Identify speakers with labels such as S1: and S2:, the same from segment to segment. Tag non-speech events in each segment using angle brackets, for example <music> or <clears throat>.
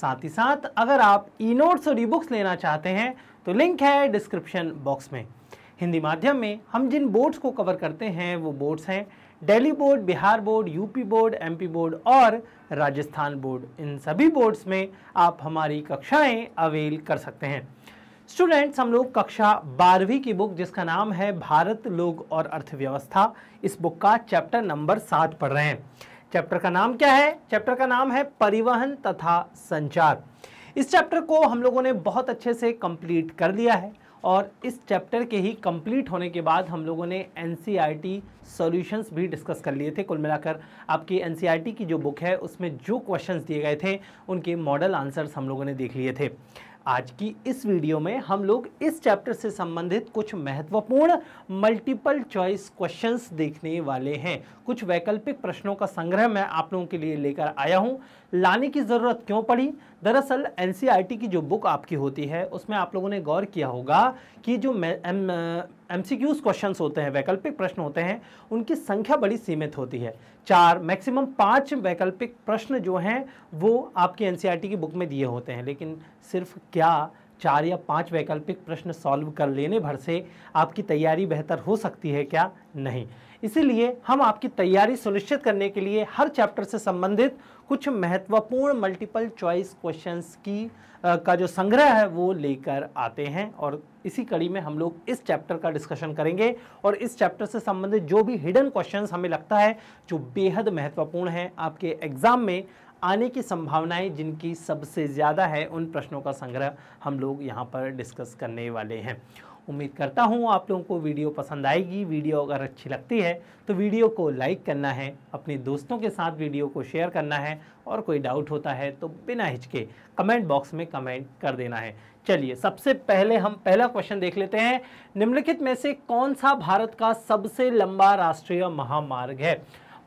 S1: साथ ही साथ अगर आप ई नोट्स और ई बुक्स लेना चाहते हैं तो लिंक है डिस्क्रिप्शन बॉक्स में हिंदी माध्यम में हम जिन बोर्ड्स को कवर करते हैं वो बोर्ड्स हैं Delhi board Bihar board UP board MP board और राजस्थान बोर्ड इन सभी बोर्ड्स में आप हमारी कक्षाएं अवेल कर सकते हैं स्टूडेंट्स हम लोग कक्षा बारहवीं की बुक जिसका नाम है भारत लोग और अर्थव्यवस्था इस बुक का चैप्टर नंबर सात पढ़ रहे हैं चैप्टर का नाम क्या है चैप्टर का नाम है परिवहन तथा संचार इस चैप्टर को हम लोगों ने बहुत अच्छे से कंप्लीट कर लिया है और इस चैप्टर के ही कंप्लीट होने के बाद हम लोगों ने एन सी सॉल्यूशंस भी डिस्कस कर लिए थे कुल मिलाकर आपकी एन e की जो बुक है उसमें जो क्वेश्चंस दिए गए थे उनके मॉडल आंसर्स हम लोगों ने देख लिए थे आज की इस वीडियो में हम लोग इस चैप्टर से संबंधित कुछ महत्वपूर्ण मल्टीपल चॉइस क्वेश्चंस देखने वाले हैं कुछ वैकल्पिक प्रश्नों का संग्रह मैं आप लोगों के लिए लेकर आया हूं लाने की ज़रूरत क्यों पड़ी दरअसल एन e की जो बुक आपकी होती है उसमें आप लोगों ने गौर किया होगा कि जो एमसीक्यूज क्वेश्चंस होते हैं वैकल्पिक प्रश्न होते हैं उनकी संख्या बड़ी सीमित होती है चार मैक्सिमम पाँच वैकल्पिक प्रश्न जो हैं वो आपकी एन e की बुक में दिए होते हैं लेकिन सिर्फ क्या चार या पांच वैकल्पिक प्रश्न सॉल्व कर लेने भर से आपकी तैयारी बेहतर हो सकती है क्या नहीं इसीलिए हम आपकी तैयारी सुनिश्चित करने के लिए हर चैप्टर से संबंधित कुछ महत्वपूर्ण मल्टीपल चॉइस क्वेश्चंस की आ, का जो संग्रह है वो लेकर आते हैं और इसी कड़ी में हम लोग इस चैप्टर का डिस्कशन करेंगे और इस चैप्टर से संबंधित जो भी हिडन क्वेश्चंस हमें लगता है जो बेहद महत्वपूर्ण हैं आपके एग्ज़ाम में आने की संभावनाएं जिनकी सबसे ज़्यादा है उन प्रश्नों का संग्रह हम लोग यहाँ पर डिस्कस करने वाले हैं उम्मीद करता हूँ आप लोगों को वीडियो पसंद आएगी वीडियो अगर अच्छी लगती है तो वीडियो को लाइक करना है अपने दोस्तों के साथ वीडियो को शेयर करना है और कोई डाउट होता है तो बिना हिचके कमेंट बॉक्स में कमेंट कर देना है चलिए सबसे पहले हम पहला क्वेश्चन देख लेते हैं निम्नलिखित में से कौन सा भारत का सबसे लंबा राष्ट्रीय महामार्ग है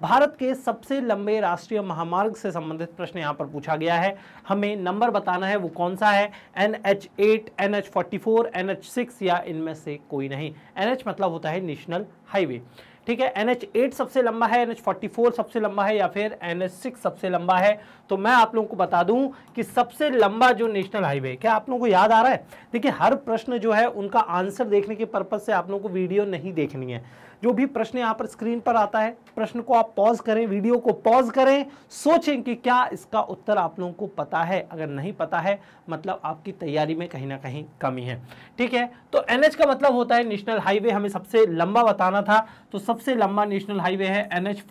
S1: भारत के सबसे लंबे राष्ट्रीय महामार्ग से संबंधित प्रश्न यहाँ पर पूछा गया है हमें नंबर बताना है वो कौन सा है N H eight N H forty four N H six या इनमें से कोई नहीं एन एच मतलब होता है नेशनल हाईवे ठीक है एन एच एट सबसे लंबा है एन एच फोर्टी फोर सबसे लंबा है या फिर एन एच सिक्स सबसे लंबा है तो मैं आप लोगों को बता दूं कि सबसे लंबा जो नेशनल हाईवे क्या आप लोगों को याद आ रहा है देखिए हर प्रश्न जो है उनका आंसर देखने के पर्पज से आप लोगों को वीडियो नहीं देखनी है जो भी प्रश्न यहाँ पर स्क्रीन पर आता है प्रश्न को आप पॉज करें वीडियो को पॉज करें सोचें कि क्या इसका उत्तर आप लोगों को पता है अगर नहीं पता है मतलब आपकी तैयारी में कहीं ना कहीं कमी है ठीक है तो एन का मतलब होता है नेशनल हाईवे हमें सबसे लंबा बताना था तो सबसे लंबा नेशनल हाईवे है एन एच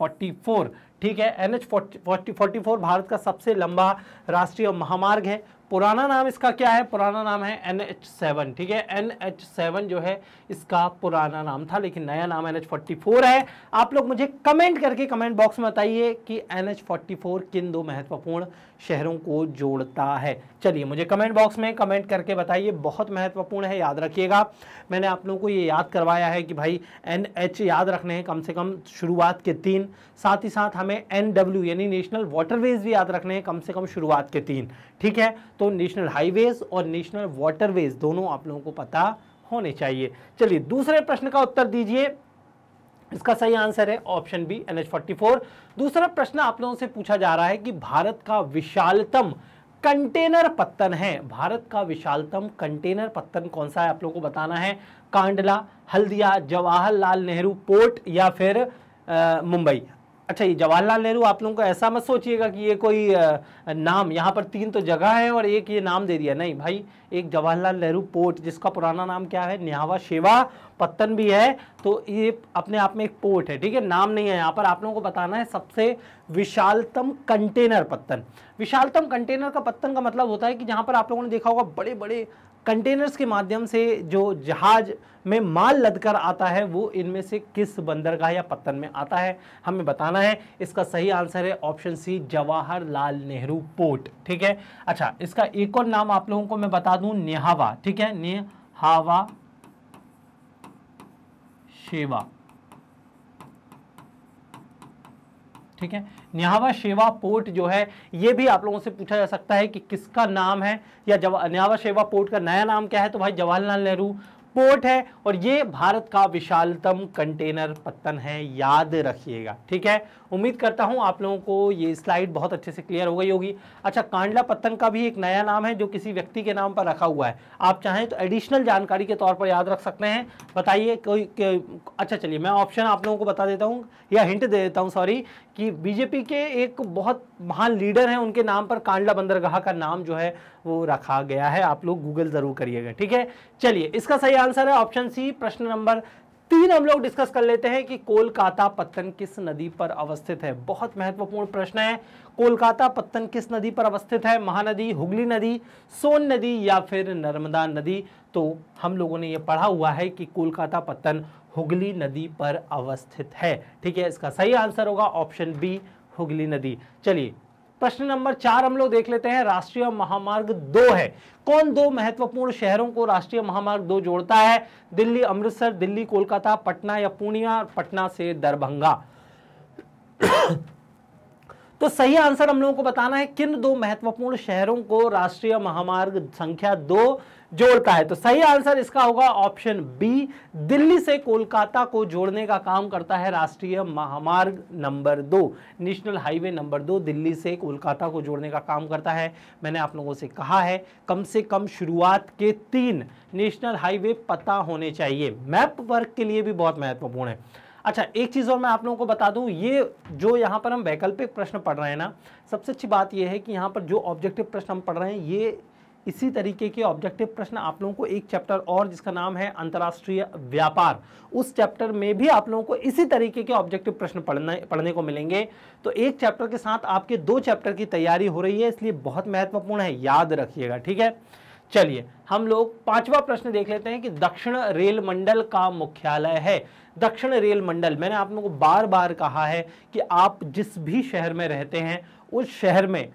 S1: ठीक है एन एच भारत का सबसे लंबा राष्ट्रीय महामार्ग है पुराना नाम इसका क्या है पुराना नाम है एन एच सेवन ठीक है एन एच सेवन जो है इसका पुराना नाम था लेकिन नया नाम एन एच फोर्टी फोर है आप लोग मुझे कमेंट करके कमेंट बॉक्स में बताइए कि एन एच फोर्टी फोर किन दो महत्वपूर्ण शहरों को जोड़ता है चलिए मुझे कमेंट बॉक्स में कमेंट करके बताइए बहुत महत्वपूर्ण है याद रखिएगा मैंने आप लोगों को ये याद करवाया है कि भाई एन एच याद रखने हैं कम से कम शुरुआत के तीन साथ ही साथ हमें एन डब्ल्यू यानी नेशनल वाटरवेज भी याद रखने हैं कम से कम शुरुआत के तीन ठीक है तो नेशनल हाईवेज और नेशनल वाटरवेज दोनों आप लोगों को पता होने चाहिए चलिए दूसरे प्रश्न का उत्तर दीजिए इसका सही आंसर है option B N H forty four दूसरा प्रश्न आप लोगों से पूछा जा रहा है कि भारत का विशालतम कंटेनर पत्तन है भारत का विशालतम कंटेनर पत्तन कौन सा है आप लोगों को बताना है कांडला हल्दिया जवाहरलाल नेहरू पोर्ट या फिर मुंबई अच्छा ये जवाहरलाल नेहरू आप लोगों को ऐसा मत सोचिएगा कि ये कोई नाम यहाँ पर तीन तो जगह है और एक ये नाम दे दिया नहीं भाई एक जवाहरलाल नेहरू पोर्ट जिसका पुराना नाम क्या है न्यावा शेवा पत्तन भी है तो ये अपने आप में एक पोर्ट है ठीक है नाम नहीं है यहाँ पर आप लोगों को बताना है सबसे विशालतम कंटेनर पत्तन विशालतम कंटेनर का पत्तन का मतलब होता है कि जहाँ पर आप लोगों ने देखा होगा बड़े बड़े कंटेनर्स के माध्यम से जो जहाज में माल लदकर आता है वो इनमें से किस बंदरगाह या पत्तन में आता है हमें बताना है इसका सही आंसर है option C Jawaharlal Nehru port ठीक है अच्छा इसका एक और नाम आप लोगों को मैं बता दूं नेहावा ठीक है नेहावा शेवा ठीक है न्यावा सेवा पोर्ट जो है ये भी आप लोगों से पूछा जा सकता है कि किसका नाम है या जवा न्यावा शेवा पोर्ट का नया नाम क्या है तो भाई जवाहरलाल नेहरू पोर्ट है और ये भारत का विशालतम कंटेनर पत्तन है याद रखिएगा ठीक है उम्मीद करता हूँ आप लोगों को ये स्लाइड बहुत अच्छे से क्लियर हो गई होगी अच्छा कांडला पत्तन का भी एक नया नाम है जो किसी व्यक्ति के नाम पर रखा हुआ है आप चाहें तो एडिशनल जानकारी के तौर पर याद रख सकते हैं बताइए कोई अच्छा चलिए मैं ऑप्शन आप लोगों को बता देता हूँ या हिंट दे देता हूँ सॉरी कि बीजेपी के एक बहुत महान लीडर हैं उनके नाम पर कांडला बंदरगाह का नाम जो है वो रखा गया है आप लोग गूगल ज़रूर करिएगा ठीक है चलिए इसका सही आंसर है ऑप्शन सी प्रश्न नंबर तीन हम लोग डिस्कस कर लेते हैं कि कोलकाता पत्तन किस नदी पर अवस्थित है बहुत महत्वपूर्ण प्रश्न है कोलकाता पत्तन किस नदी पर अवस्थित है महानदी हुगली नदी सोन नदी या फिर नर्मदा नदी तो हम लोगों ने यह पढ़ा हुआ है कि कोलकाता पत्तन हुगली नदी पर अवस्थित है ठीक है इसका सही आंसर होगा ऑप्शन बी हुगली नदी चलिए प्रश्न नंबर चार हम लोग देख लेते हैं राष्ट्रीय महामार्ग दो है कौन दो महत्वपूर्ण शहरों को राष्ट्रीय महामार्ग दो जोड़ता है दिल्ली अमृतसर दिल्ली कोलकाता पटना या पूर्णिया पटना से दरभंगा तो सही आंसर हम लोगों को बताना है किन दो महत्वपूर्ण शहरों को राष्ट्रीय महामार्ग संख्या दो जोड़ता है तो सही आंसर इसका होगा ऑप्शन बी दिल्ली से कोलकाता को जोड़ने का काम करता है राष्ट्रीय महामार्ग नंबर दो नेशनल हाईवे नंबर दो दिल्ली से कोलकाता को जोड़ने का काम करता है मैंने आप लोगों से कहा है कम से कम शुरुआत के तीन नेशनल हाईवे पता होने चाहिए मैप वर्क के लिए भी बहुत महत्वपूर्ण है अच्छा एक चीज़ और मैं आप लोगों को बता दूं ये जो यहाँ पर हम वैकल्पिक प्रश्न पढ़ रहे हैं ना सबसे अच्छी बात यह है कि यहाँ पर जो ऑब्जेक्टिव प्रश्न हम पढ़ रहे हैं ये इसी तरीके के ऑब्जेक्टिव प्रश्न आप लोगों को एक चैप्टर और जिसका नाम है अंतर्राष्ट्रीय व्यापार उस चैप्टर में भी आप लोगों को इसी तरीके के ऑब्जेक्टिव प्रश्न पढ़ने पढ़ने को मिलेंगे तो एक चैप्टर के साथ आपके दो चैप्टर की तैयारी हो रही है इसलिए बहुत महत्वपूर्ण है याद रखिएगा ठीक है चलिए हम लोग पांचवा प्रश्न देख लेते हैं कि दक्षिण रेल मंडल का मुख्यालय है दक्षिण रेल मंडल मैंने आप लोगों को बार बार कहा है कि आप जिस भी शहर में रहते हैं उस शहर में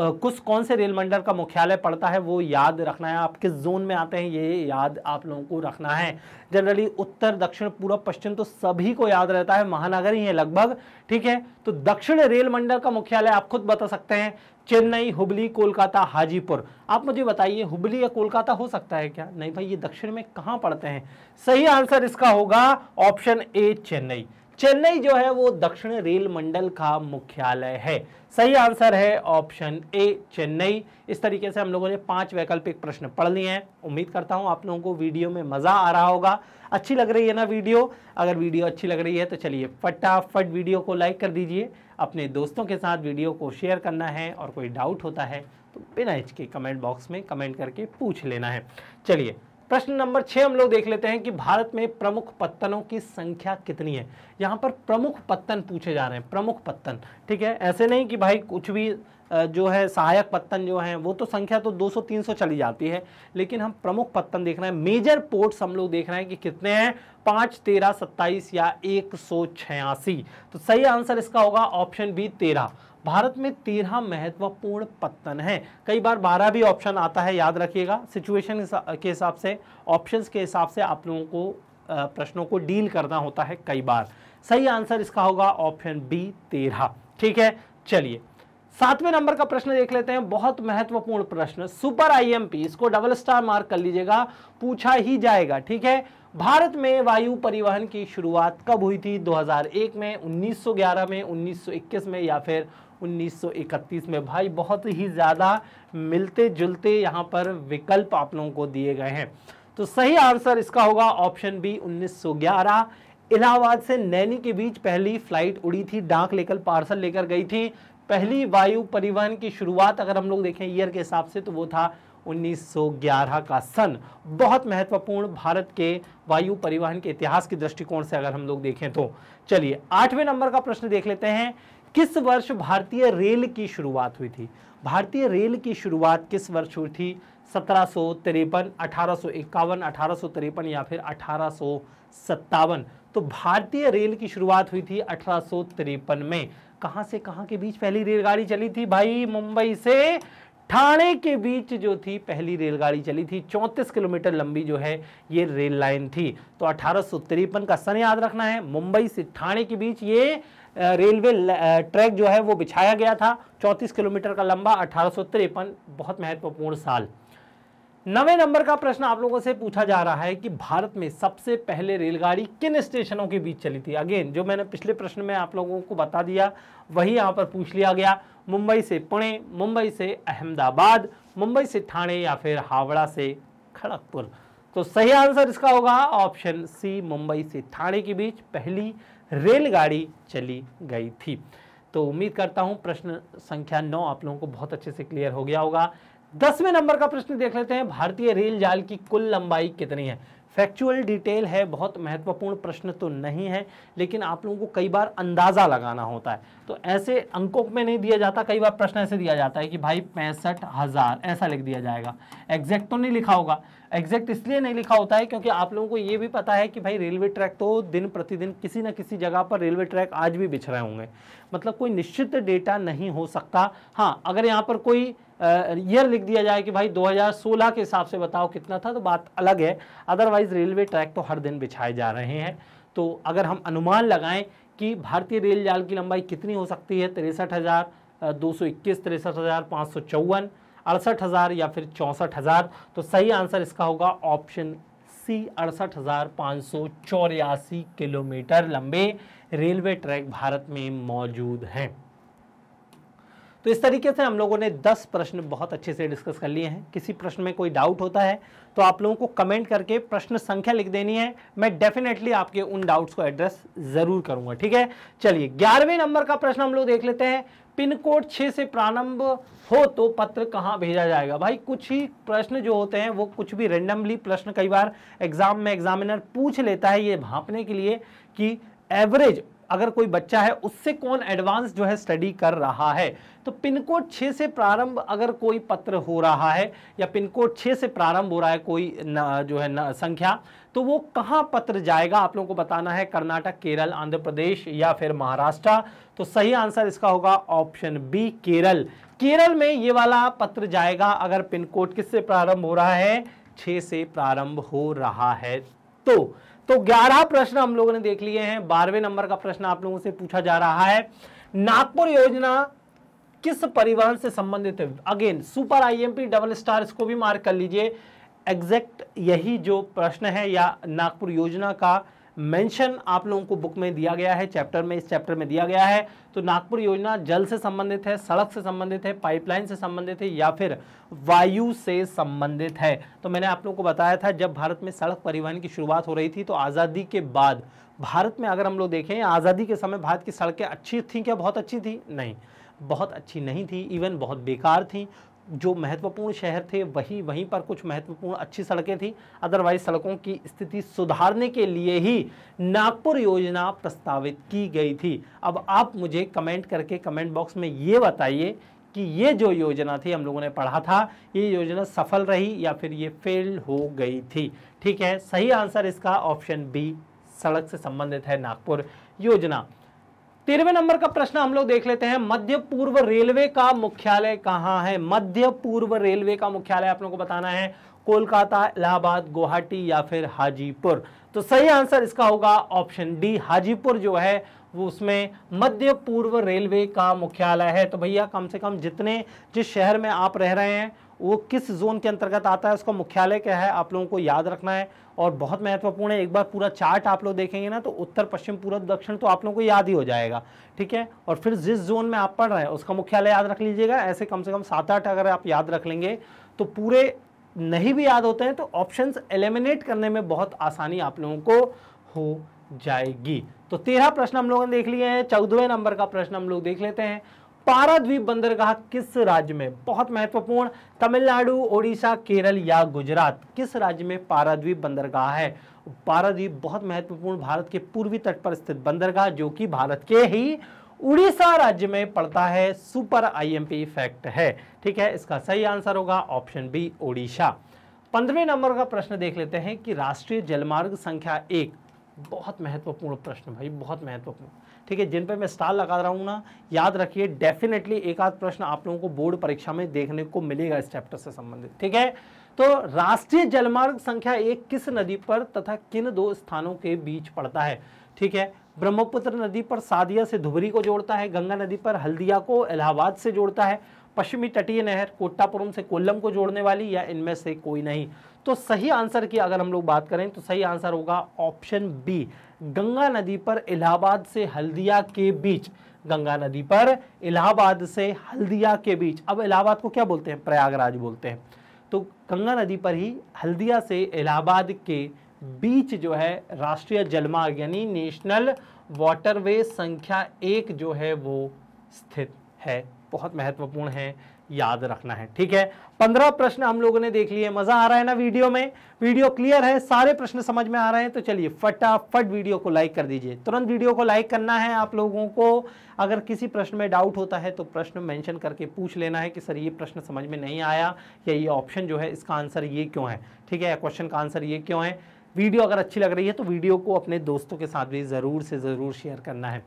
S1: कुछ कौन से रेल मंडल का मुख्यालय पड़ता है वो याद रखना है आप किस जोन में आते हैं ये याद आप लोगों को रखना है जनरली उत्तर दक्षिण पूर्व पश्चिम तो सभी को याद रहता है महानगर ही है लगभग ठीक है तो दक्षिण रेल मंडल का मुख्यालय आप खुद बता सकते हैं चेन्नई हुबली कोलकाता हाजीपुर आप मुझे बताइए हुबली या कोलकाता हो सकता है क्या नहीं भाई ये दक्षिण में कहाँ पड़ते हैं सही आंसर इसका होगा ऑप्शन ए चेन्नई चेन्नई जो है वो दक्षिण रेल मंडल का मुख्यालय है सही आंसर है ऑप्शन ए चेन्नई इस तरीके से हम लोगों ने पांच वैकल्पिक प्रश्न पढ़ लिए हैं उम्मीद करता हूं आप लोगों को वीडियो में मज़ा आ रहा होगा अच्छी लग रही है ना वीडियो अगर वीडियो अच्छी लग रही है तो चलिए फटाफट वीडियो को लाइक कर दीजिए अपने दोस्तों के साथ वीडियो को शेयर करना है और कोई डाउट होता है तो बिना हिचके कमेंट बॉक्स में कमेंट करके पूछ लेना है चलिए प्रश्न नंबर छः हम लोग देख लेते हैं कि भारत में प्रमुख पत्तनों की संख्या कितनी है यहाँ पर प्रमुख पत्तन पूछे जा रहे हैं प्रमुख पत्तन ठीक है ऐसे नहीं कि भाई कुछ भी जो है सहायक पत्तन जो हैं वो तो संख्या तो 200-300 चली जाती है लेकिन हम प्रमुख पत्तन देख रहे हैं मेजर पोर्ट्स हम लोग देख रहे हैं कि कितने हैं पाँच तेरह सत्ताईस या एक तो सही आंसर इसका होगा ऑप्शन बी तेरह भारत में तेरह महत्वपूर्ण पत्तन हैं कई बार बारह भी ऑप्शन आता है याद रखिएगा सिचुएशन के हिसाब से ऑप्शन के हिसाब से आप लोगों को प्रश्नों को डील करना होता है कई बार सही आंसर इसका होगा ऑप्शन बी तेरह ठीक है चलिए सातवें नंबर का प्रश्न देख लेते हैं बहुत महत्वपूर्ण प्रश्न सुपर आईएमपी इसको डबल स्टार मार्क कर लीजिएगा पूछा ही जाएगा ठीक है भारत में वायु परिवहन की शुरुआत कब हुई थी 2001 में 1911 में 1921 में या फिर 1931 में भाई बहुत ही ज़्यादा मिलते जुलते यहाँ पर विकल्प आप लोगों को दिए गए हैं तो सही आंसर इसका होगा ऑप्शन बी 1911 इलाहाबाद से नैनी के बीच पहली फ्लाइट उड़ी थी डाक लेकर पार्सल लेकर गई थी पहली वायु परिवहन की शुरुआत अगर हम लोग देखें ईयर के हिसाब से तो वो था 1911 का सन बहुत महत्वपूर्ण भारत के वायु परिवहन के इतिहास के दृष्टिकोण से अगर हम लोग देखें तो चलिए आठवें नंबर का प्रश्न देख लेते हैं किस वर्ष भारतीय रेल की शुरुआत हुई थी भारतीय रेल की शुरुआत किस वर्ष हुई थी सत्रह सौ तिरपन अठारह सौ इक्यावन अठारह सो तिरपन या फिर अठारह सो सत्तावन तो भारतीय रेल की शुरुआत हुई थी अठारह सो तिरपन में कहां से कहाँ के बीच पहली रेलगाड़ी चली थी भाई मुंबई से ठाणे के बीच जो थी पहली रेलगाड़ी चली थी 34 किलोमीटर लंबी जो है ये रेल लाइन थी तो अठारह का सन याद रखना है मुंबई से ठाणे के बीच ये रेलवे ट्रैक जो है वो बिछाया गया था 34 किलोमीटर का लंबा अठारह बहुत महत्वपूर्ण साल नवे नंबर का प्रश्न आप लोगों से पूछा जा रहा है कि भारत में सबसे पहले रेलगाड़ी किन स्टेशनों के बीच चली थी अगेन जो मैंने पिछले प्रश्न में आप लोगों को बता दिया वही यहाँ पर पूछ लिया गया मुंबई से पुणे मुंबई से अहमदाबाद मुंबई से ठाणे या फिर हावड़ा से खड़गपुर तो सही आंसर इसका होगा ऑप्शन सी मुंबई से ठाणे के बीच पहली रेलगाड़ी चली गई थी तो उम्मीद करता हूं प्रश्न संख्या नौ आप लोगों को बहुत अच्छे से क्लियर हो गया होगा दसवें नंबर का प्रश्न देख लेते हैं भारतीय रेल जाल की कुल लंबाई कितनी है फैक्चुअल डिटेल है बहुत महत्वपूर्ण प्रश्न तो नहीं है लेकिन आप लोगों को कई बार अंदाज़ा लगाना होता है तो ऐसे अंकों में नहीं दिया जाता कई बार प्रश्न ऐसे दिया जाता है कि भाई पैंसठ हज़ार ऐसा लिख दिया जाएगा एग्जैक्ट तो नहीं लिखा होगा एग्जैक्ट इसलिए नहीं लिखा होता है क्योंकि आप लोगों को ये भी पता है कि भाई रेलवे ट्रैक तो दिन प्रतिदिन किसी न किसी जगह पर रेलवे ट्रैक आज भी बिछ रहे होंगे मतलब कोई निश्चित डेटा नहीं हो सकता हाँ अगर यहाँ पर कोई ईयर लिख दिया जाए कि भाई 2016 के हिसाब से बताओ कितना था तो बात अलग है अदरवाइज रेलवे ट्रैक तो हर दिन बिछाए जा रहे हैं तो अगर हम अनुमान लगाएं कि भारतीय रेल जाल की लंबाई कितनी हो सकती है तिरसठ हज़ार दो सौ इक्कीस तिरसठ हज़ार पाँच सौ चौवन अड़सठ हज़ार या फिर चौंसठ हज़ार तो सही आंसर इसका होगा ऑप्शन सी अड़सठ हज़ार पाँच सौ चौरासी किलोमीटर लंबे रेलवे ट्रैक भारत में मौजूद हैं तो इस तरीके से हम लोगों ने 10 प्रश्न बहुत अच्छे से डिस्कस कर लिए हैं किसी प्रश्न में कोई डाउट होता है तो आप लोगों को कमेंट करके प्रश्न संख्या लिख देनी है मैं डेफिनेटली आपके उन डाउट्स को एड्रेस ज़रूर करूंगा ठीक है चलिए ग्यारहवें नंबर का प्रश्न हम लोग देख लेते हैं पिन कोड छः से प्रारंभ हो तो पत्र कहाँ भेजा जाएगा भाई कुछ ही प्रश्न जो होते हैं वो कुछ भी रेंडमली प्रश्न कई बार एग्जाम में एग्जामिनर पूछ लेता है ये भापने के लिए कि एवरेज अगर कोई बच्चा है उससे कौन एडवांस जो है स्टडी कर रहा है तो पिन कोड छः से प्रारंभ अगर कोई पत्र हो रहा है या पिन कोड छः से प्रारंभ हो रहा है कोई न, जो है न, संख्या तो वो कहाँ पत्र जाएगा आप लोगों को बताना है कर्नाटक केरल आंध्र प्रदेश या फिर महाराष्ट्र तो सही आंसर इसका होगा ऑप्शन बी केरल केरल में ये वाला पत्र जाएगा अगर पिन कोड किससे प्रारंभ हो रहा है छः से प्रारंभ हो रहा है तो तो 11 प्रश्न हम लोगों ने देख लिए हैं बारहवें नंबर का प्रश्न आप लोगों से पूछा जा रहा है नागपुर योजना किस परिवहन से संबंधित है again super IMP double star इसको भी मार्क कर लीजिए एग्जैक्ट यही जो प्रश्न है या नागपुर योजना का मेंशन आप लोगों को बुक में दिया गया है चैप्टर में इस चैप्टर में दिया गया है तो नागपुर योजना जल से संबंधित है सड़क से संबंधित है पाइपलाइन से संबंधित है या फिर वायु से संबंधित है तो मैंने आप लोगों को बताया था जब भारत में सड़क परिवहन की शुरुआत हो रही थी तो आज़ादी के बाद भारत में अगर हम लोग देखें आज़ादी के समय भारत की सड़कें अच्छी थी क्या बहुत अच्छी थी नहीं बहुत अच्छी नहीं थी इवन बहुत बेकार थी जो महत्वपूर्ण शहर थे वही वहीं पर कुछ महत्वपूर्ण अच्छी सड़कें थी अदरवाइज सड़कों की स्थिति सुधारने के लिए ही नागपुर योजना प्रस्तावित की गई थी अब आप मुझे कमेंट करके कमेंट बॉक्स में ये बताइए कि ये जो योजना थी हम लोगों ने पढ़ा था ये योजना सफल रही या फिर ये फेल हो गई थी ठीक है सही आंसर इसका ऑप्शन बी सड़क से संबंधित है नागपुर योजना तेरहवें नंबर का प्रश्न हम लोग देख लेते हैं मध्य पूर्व रेलवे का मुख्यालय कहाँ है मध्य पूर्व रेलवे का मुख्यालय आप लोगों को बताना है कोलकाता इलाहाबाद गुवाहाटी या फिर हाजीपुर तो सही आंसर इसका होगा ऑप्शन डी हाजीपुर जो है वो उसमें मध्य पूर्व रेलवे का मुख्यालय है तो भैया कम से कम जितने जिस शहर में आप रह रहे हैं वो किस जोन के अंतर्गत आता है उसका मुख्यालय क्या है आप लोगों को याद रखना है और बहुत महत्वपूर्ण है एक बार पूरा चार्ट आप लोग देखेंगे ना तो उत्तर पश्चिम पूर्व दक्षिण तो आप लोगों को याद ही हो जाएगा ठीक है और फिर जिस जोन में आप पढ़ रहे हैं उसका मुख्यालय याद रख लीजिएगा ऐसे कम से कम सात आठ अगर आप याद रख लेंगे तो पूरे नहीं भी याद होते हैं तो ऑप्शन एलिमिनेट करने में बहुत आसानी आप लोगों को हो जाएगी तो तेरह प्रश्न हम लोगों ने देख लिए हैं चौदहवें नंबर का प्रश्न हम लोग देख लेते हैं द्वीप बंदरगाह किस राज्य में बहुत महत्वपूर्ण तमिलनाडु ओडिशा केरल या गुजरात किस राज्य में पाराद्वीप बंदरगाह है पाराद्वीप बहुत महत्वपूर्ण भारत के पूर्वी तट पर स्थित बंदरगाह जो कि भारत के ही उड़ीसा राज्य में पड़ता है सुपर आईएमपी फैक्ट है ठीक है इसका सही आंसर होगा ऑप्शन बी ओडिशा पंद्रवें नंबर का प्रश्न देख लेते हैं कि राष्ट्रीय जलमार्ग संख्या एक बहुत महत्वपूर्ण प्रश्न भाई बहुत महत्वपूर्ण ठीक है जिन पे मैं स्टार लगा रहा हूँ ना याद रखिए डेफिनेटली एक आध प्रश्न आप लोगों को बोर्ड परीक्षा में देखने को मिलेगा इस चैप्टर से संबंधित ठीक है तो राष्ट्रीय जलमार्ग संख्या एक किस नदी पर तथा किन दो स्थानों के बीच पड़ता है ठीक है ब्रह्मपुत्र नदी पर सादिया से धुबरी को जोड़ता है गंगा नदी पर हल्दिया को इलाहाबाद से जोड़ता है पश्चिमी तटीय नहर कोट्टापुरम से कोल्लम को जोड़ने वाली या इनमें से कोई नहीं तो सही आंसर की अगर हम लोग बात करें तो सही आंसर होगा ऑप्शन बी गंगा नदी पर इलाहाबाद से हल्दिया के बीच गंगा नदी पर इलाहाबाद से हल्दिया के बीच अब इलाहाबाद को क्या बोलते हैं प्रयागराज बोलते हैं तो गंगा नदी पर ही हल्दिया से इलाहाबाद के बीच जो है राष्ट्रीय जलमार्ग यानी नेशनल वाटरवे संख्या एक जो है वो स्थित है बहुत महत्वपूर्ण है याद रखना है ठीक है पंद्रह प्रश्न हम लोगों ने देख लिए मजा आ रहा है ना वीडियो में वीडियो क्लियर है सारे प्रश्न समझ में आ रहे हैं तो चलिए फटाफट वीडियो को लाइक कर दीजिए तुरंत वीडियो को लाइक करना है आप लोगों को अगर किसी प्रश्न में डाउट होता है तो प्रश्न मेंशन करके पूछ लेना है कि सर ये प्रश्न समझ में नहीं आया या ये ऑप्शन जो है इसका आंसर ये क्यों है ठीक है क्वेश्चन का आंसर ये क्यों है वीडियो अगर अच्छी लग रही है तो वीडियो को अपने दोस्तों के साथ भी ज़रूर से ज़रूर शेयर करना है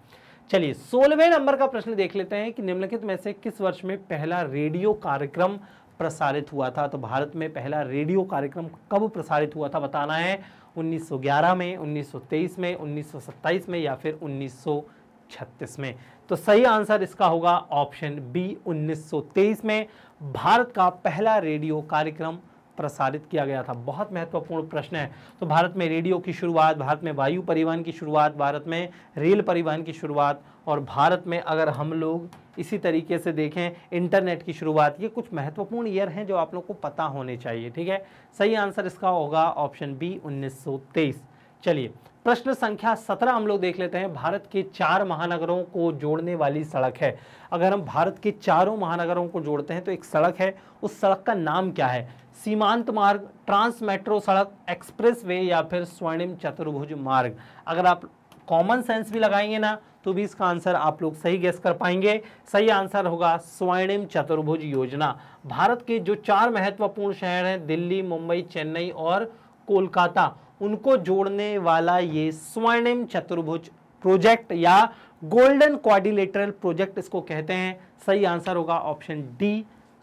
S1: चलिए सोलहवें नंबर का प्रश्न देख लेते हैं कि निम्नलिखित में से किस वर्ष में पहला रेडियो कार्यक्रम प्रसारित हुआ था तो भारत में पहला रेडियो कार्यक्रम कब प्रसारित हुआ था बताना है 1911 में 1923 में 1927 में या फिर 1936 में तो सही आंसर इसका होगा ऑप्शन बी 1923 में भारत का पहला रेडियो कार्यक्रम प्रसारित किया गया था बहुत महत्वपूर्ण प्रश्न है तो भारत में रेडियो की शुरुआत भारत में वायु परिवहन की शुरुआत भारत में रेल परिवहन की शुरुआत और भारत में अगर हम लोग इसी तरीके से देखें इंटरनेट की शुरुआत ये कुछ महत्वपूर्ण ईयर हैं जो आप लोग को पता होने चाहिए ठीक है सही आंसर इसका होगा ऑप्शन बी उन्नीस चलिए प्रश्न संख्या सत्रह हम लोग देख लेते हैं भारत के चार महानगरों को जोड़ने वाली सड़क है अगर हम भारत के चारों महानगरों को जोड़ते हैं तो एक सड़क है उस सड़क का नाम क्या है सीमांत मार्ग ट्रांस मेट्रो सड़क एक्सप्रेस वे या फिर स्वर्णिम चतुर्भुज मार्ग अगर आप कॉमन सेंस भी लगाएंगे ना तो भी इसका आंसर आप लोग सही गैस कर पाएंगे सही आंसर होगा स्वर्णिम चतुर्भुज योजना भारत के जो चार महत्वपूर्ण शहर हैं दिल्ली मुंबई चेन्नई और कोलकाता उनको जोड़ने वाला ये स्वर्णिम चतुर्भुज प्रोजेक्ट या गोल्डन क्वाडिलेटरल प्रोजेक्ट इसको कहते हैं सही आंसर होगा ऑप्शन डी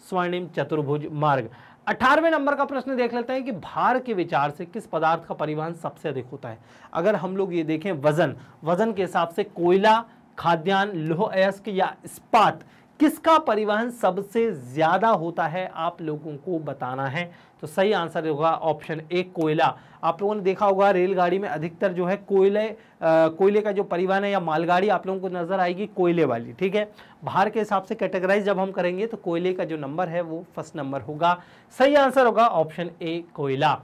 S1: स्वर्णिम चतुर्भुज मार्ग अठारहवें नंबर का प्रश्न देख लेते हैं कि भार के विचार से किस पदार्थ का परिवहन सबसे अधिक होता है अगर हम लोग ये देखें वजन वजन के हिसाब से कोयला खाद्यान्न लोह अयस्क या इस्पात किसका परिवहन सबसे ज़्यादा होता है आप लोगों को बताना है तो सही आंसर होगा ऑप्शन ए कोयला आप लोगों ने देखा होगा रेलगाड़ी में अधिकतर जो है कोयले कोयले का जो परिवहन है या मालगाड़ी आप लोगों को नज़र आएगी कोयले वाली ठीक है भार के हिसाब से कैटेगराइज जब हम करेंगे तो कोयले का जो नंबर है वो फर्स्ट नंबर होगा सही आंसर होगा ऑप्शन ए कोयला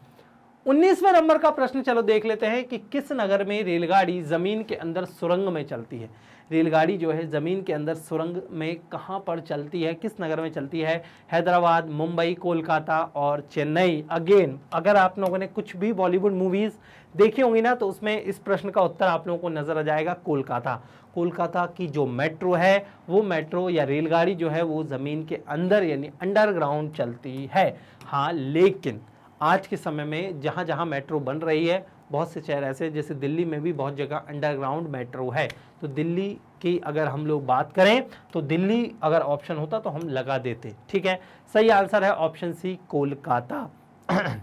S1: उन्नीसवें नंबर का प्रश्न चलो देख लेते हैं कि किस नगर में रेलगाड़ी ज़मीन के अंदर सुरंग में चलती है रेलगाड़ी जो है ज़मीन के अंदर सुरंग में कहाँ पर चलती है किस नगर में चलती है हैदराबाद मुंबई कोलकाता और चेन्नई अगेन अगर आप लोगों ने कुछ भी बॉलीवुड मूवीज़ देखी होंगी ना तो उसमें इस प्रश्न का उत्तर आप लोगों को नज़र आ जाएगा कोलकाता कोलकाता की जो मेट्रो है वो मेट्रो या रेलगाड़ी जो है वो ज़मीन के अंदर यानी अंडरग्राउंड चलती है हाँ लेकिन आज के समय में जहाँ जहाँ मेट्रो बन रही है बहुत से शहर ऐसे जैसे दिल्ली में भी बहुत जगह अंडरग्राउंड मेट्रो है तो दिल्ली की अगर हम लोग बात करें तो दिल्ली अगर ऑप्शन होता तो हम लगा देते ठीक है सही आंसर है ऑप्शन सी कोलकाता <clears throat>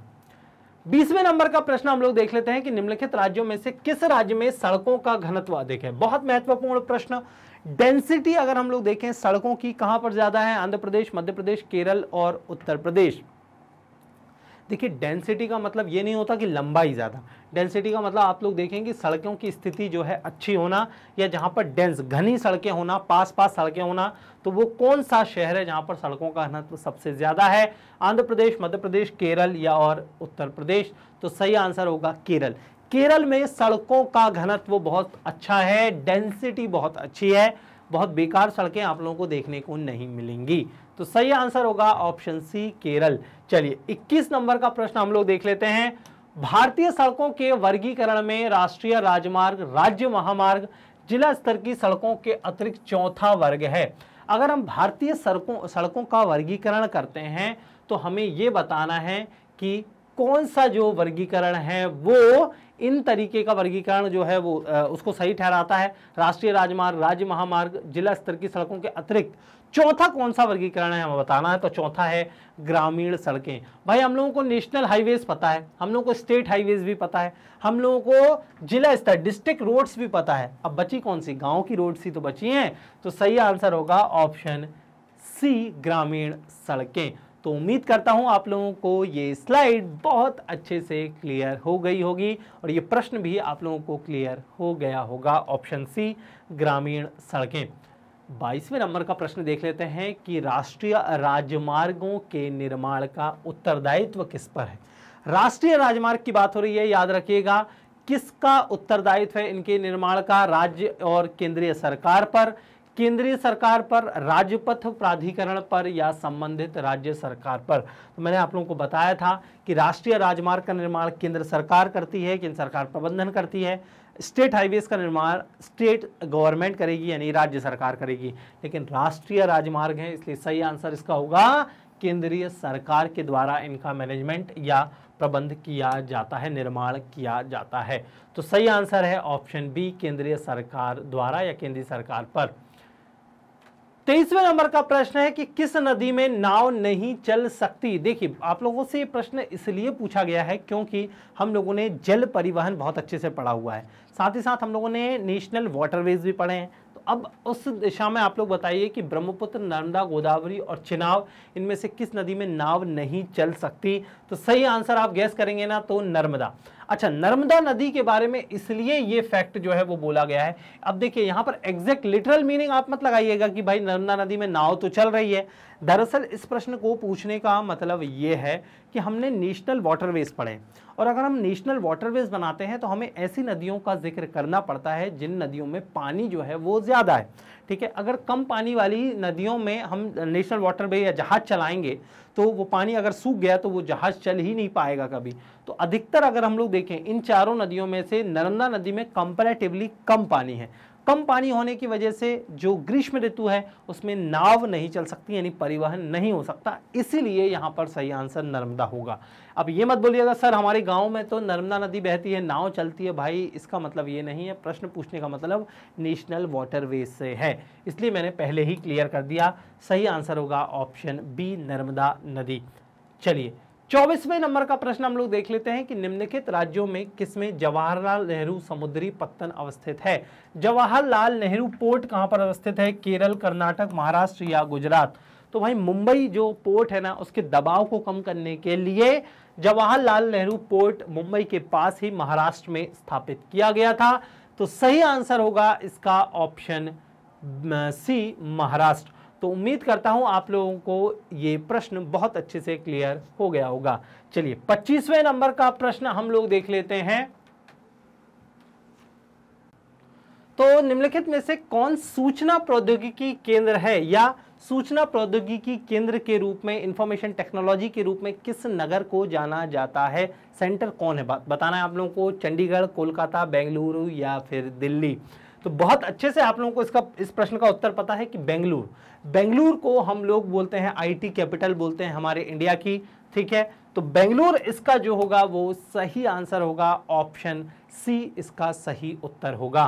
S1: बीसवें नंबर का प्रश्न हम लोग देख लेते हैं कि निम्नलिखित राज्यों में से किस राज्य में सड़कों का घनत्व अधिक है बहुत महत्वपूर्ण प्रश्न डेंसिटी अगर हम लोग देखें सड़कों की कहां पर ज्यादा है आंध्र प्रदेश मध्य प्रदेश केरल और उत्तर प्रदेश देखिए डेंसिटी का मतलब ये नहीं होता कि लंबाई ज़्यादा डेंसिटी का मतलब आप लोग देखेंगे सड़कों की स्थिति जो है अच्छी होना या जहाँ पर डेंस घनी सड़कें होना पास पास सड़कें होना तो वो कौन सा शहर है जहाँ पर सड़कों का घनत्व सबसे ज़्यादा है आंध्र प्रदेश मध्य प्रदेश केरल या और उत्तर प्रदेश तो सही आंसर होगा केरल केरल में सड़कों का घनत्व बहुत अच्छा है डेंसिटी बहुत अच्छी है बहुत बेकार सड़कें आप लोगों को देखने को नहीं मिलेंगी तो सही आंसर होगा ऑप्शन सी केरल चलिए 21 नंबर का प्रश्न हम लोग देख लेते हैं भारतीय सड़कों के वर्गीकरण में राष्ट्रीय राजमार्ग राज्य महामार्ग जिला स्तर की सड़कों के अतिरिक्त चौथा वर्ग है अगर हम भारतीय सड़कों सड़कों का वर्गीकरण करते हैं तो हमें यह बताना है कि कौन सा जो वर्गीकरण है वो इन तरीके का वर्गीकरण जो है वो उसको सही ठहराता है राष्ट्रीय राजमार्ग राज्य महामार्ग जिला स्तर की सड़कों के अतिरिक्त चौथा कौन सा वर्गीकरण है हमें बताना है तो चौथा है ग्रामीण सड़कें भाई हम लोगों को नेशनल हाईवेज पता है हम लोगों को स्टेट हाईवेज भी पता है हम लोगों को जिला स्तर डिस्ट्रिक्ट रोड्स भी पता है अब बची कौन सी गांव की रोड्स ही तो बची हैं तो सही आंसर होगा ऑप्शन सी ग्रामीण सड़कें तो उम्मीद करता हूं आप लोगों को ये स्लाइड बहुत अच्छे से क्लियर हो गई होगी और ये प्रश्न भी आप लोगों को क्लियर हो गया होगा ऑप्शन सी ग्रामीण सड़कें बाईसवें नंबर का प्रश्न देख लेते हैं कि राष्ट्रीय राजमार्गों के निर्माण का उत्तरदायित्व किस पर है राष्ट्रीय राजमार्ग की बात हो रही है याद रखिएगा किसका उत्तरदायित्व है इनके निर्माण का राज्य और केंद्रीय सरकार पर केंद्रीय सरकार पर राजपथ प्राधिकरण पर या संबंधित राज्य सरकार पर तो मैंने आप लोगों को बताया था कि राष्ट्रीय राजमार्ग का निर्माण केंद्र सरकार करती है केंद्र सरकार प्रबंधन करती है स्टेट हाईवेज का निर्माण स्टेट गवर्नमेंट करेगी यानी राज्य सरकार करेगी लेकिन राष्ट्रीय राजमार्ग है इसलिए सही आंसर इसका होगा केंद्रीय सरकार के द्वारा इनका मैनेजमेंट या प्रबंध किया जाता है निर्माण किया जाता है तो सही आंसर है ऑप्शन बी केंद्रीय सरकार द्वारा या केंद्रीय सरकार पर तेईसवें नंबर का प्रश्न है कि किस नदी में नाव नहीं चल सकती देखिए आप लोगों से ये प्रश्न इसलिए पूछा गया है क्योंकि हम लोगों ने जल परिवहन बहुत अच्छे से पढ़ा हुआ है साथ ही साथ हम लोगों ने नेशनल वाटरवेज भी पढ़े हैं तो अब उस दिशा में आप लोग बताइए कि ब्रह्मपुत्र नर्मदा गोदावरी और चिनाव इनमें से किस नदी में नाव नहीं चल सकती तो सही आंसर आप गैस करेंगे ना तो नर्मदा अच्छा नर्मदा नदी के बारे में इसलिए ये फैक्ट जो है वो बोला गया है अब देखिए यहाँ पर एग्जैक्ट लिटरल मीनिंग आप मत लगाइएगा कि भाई नर्मदा नदी में नाव तो चल रही है दरअसल इस प्रश्न को पूछने का मतलब ये है कि हमने नेशनल वाटरवेज पढ़े और अगर हम नेशनल वाटरवेज बनाते हैं तो हमें ऐसी नदियों का जिक्र करना पड़ता है जिन नदियों में पानी जो है वो ज़्यादा है ठीक है अगर कम पानी वाली नदियों में हम नेशनल वाटर वे या जहाज़ चलाएंगे तो वो पानी अगर सूख गया तो वो जहाज़ चल ही नहीं पाएगा कभी तो अधिकतर अगर हम लोग देखें इन चारों नदियों में से नर्मदा नदी में कंपेरेटिवली कम पानी है कम पानी होने की वजह से जो ग्रीष्म ऋतु है उसमें नाव नहीं चल सकती यानी परिवहन नहीं हो सकता इसीलिए यहाँ पर सही आंसर नर्मदा होगा अब ये मत बोलिएगा सर हमारे गांव में तो नर्मदा नदी बहती है नाव चलती है भाई इसका मतलब ये नहीं है प्रश्न पूछने का मतलब नेशनल वाटरवेज से है इसलिए मैंने पहले ही क्लियर कर दिया सही आंसर होगा ऑप्शन बी नर्मदा नदी चलिए चौबीसवें नंबर का प्रश्न हम लोग देख लेते हैं कि निम्नलिखित राज्यों में किसमें जवाहरलाल नेहरू समुद्री पत्तन अवस्थित है जवाहरलाल नेहरू पोर्ट कहाँ पर अवस्थित है केरल कर्नाटक महाराष्ट्र या गुजरात तो भाई मुंबई जो पोर्ट है ना उसके दबाव को कम करने के लिए जवाहरलाल नेहरू पोर्ट मुंबई के पास ही महाराष्ट्र में स्थापित किया गया था तो सही आंसर होगा इसका ऑप्शन सी महाराष्ट्र तो उम्मीद करता हूं आप लोगों को ये प्रश्न बहुत अच्छे से क्लियर हो गया होगा चलिए पच्चीसवें नंबर का प्रश्न हम लोग देख लेते हैं तो निम्नलिखित में से कौन सूचना प्रौद्योगिकी केंद्र है या सूचना प्रौद्योगिकी केंद्र के रूप में इंफॉर्मेशन टेक्नोलॉजी के रूप में किस नगर को जाना जाता है सेंटर कौन है बताना है आप लोगों को चंडीगढ़ कोलकाता बेंगलुरु या फिर दिल्ली तो बहुत अच्छे से आप लोगों को इसका इस प्रश्न का उत्तर पता है कि बेंगलुरु बेंगलुर को हम लोग बोलते हैं आईटी कैपिटल बोलते हैं हमारे इंडिया की ठीक है तो बेंगलुरु इसका जो होगा वो सही आंसर होगा ऑप्शन सी इसका सही उत्तर होगा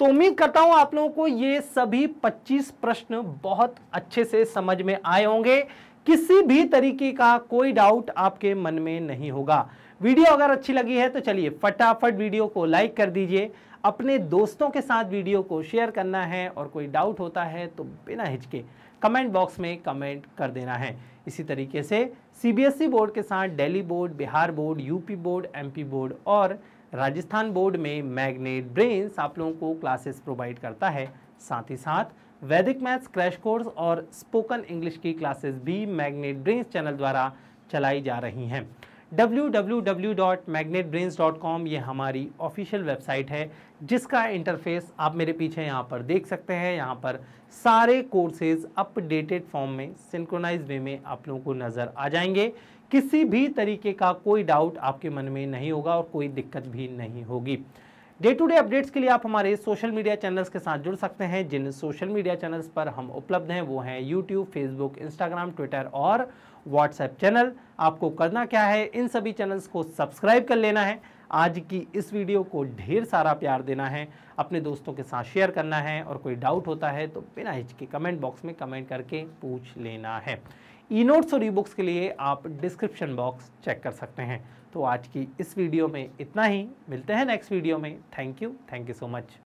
S1: तो उम्मीद करता हूं आप लोगों को ये सभी 25 प्रश्न बहुत अच्छे से समझ में आए होंगे किसी भी तरीके का कोई डाउट आपके मन में नहीं होगा वीडियो अगर अच्छी लगी है तो चलिए फटाफट वीडियो को लाइक कर दीजिए अपने दोस्तों के साथ वीडियो को शेयर करना है और कोई डाउट होता है तो बिना हिचके कमेंट बॉक्स में कमेंट कर देना है इसी तरीके से सीबीएसई बोर्ड के साथ Delhi board Bihar board UP board MP board और राजस्थान बोर्ड में मैग्नेट ब्रेन्स आप लोगों को क्लासेस प्रोवाइड करता है साथ ही साथ वैदिक मैथ्स क्रैश कोर्स और स्पोकन इंग्लिश की क्लासेस भी मैग्नेट ब्रेन्स चैनल द्वारा चलाई जा रही हैं www.magnetbrains.com ये हमारी ऑफिशियल वेबसाइट है जिसका इंटरफेस आप मेरे पीछे यहाँ पर देख सकते हैं यहाँ पर सारे कोर्सेज अपडेटेड फॉर्म में सिंक्रोनाइज वे में आप लोगों को नज़र आ जाएंगे किसी भी तरीके का कोई डाउट आपके मन में नहीं होगा और कोई दिक्कत भी नहीं होगी डे टू डे अपडेट्स के लिए आप हमारे सोशल मीडिया चैनल्स के साथ जुड़ सकते हैं जिन सोशल मीडिया चैनल्स पर हम उपलब्ध हैं वो हैं यूट्यूब फेसबुक इंस्टाग्राम ट्विटर और व्हाट्सएप चैनल आपको करना क्या है इन सभी चैनल्स को सब्सक्राइब कर लेना है आज की इस वीडियो को ढेर सारा प्यार देना है अपने दोस्तों के साथ शेयर करना है और कोई डाउट होता है तो बिना हिचके कमेंट बॉक्स में कमेंट करके पूछ लेना है ई नोट्स और ई बुक्स के लिए आप डिस्क्रिप्शन बॉक्स चेक कर सकते हैं तो आज की इस वीडियो में इतना ही मिलते हैं नेक्स्ट वीडियो में thank you thank you so much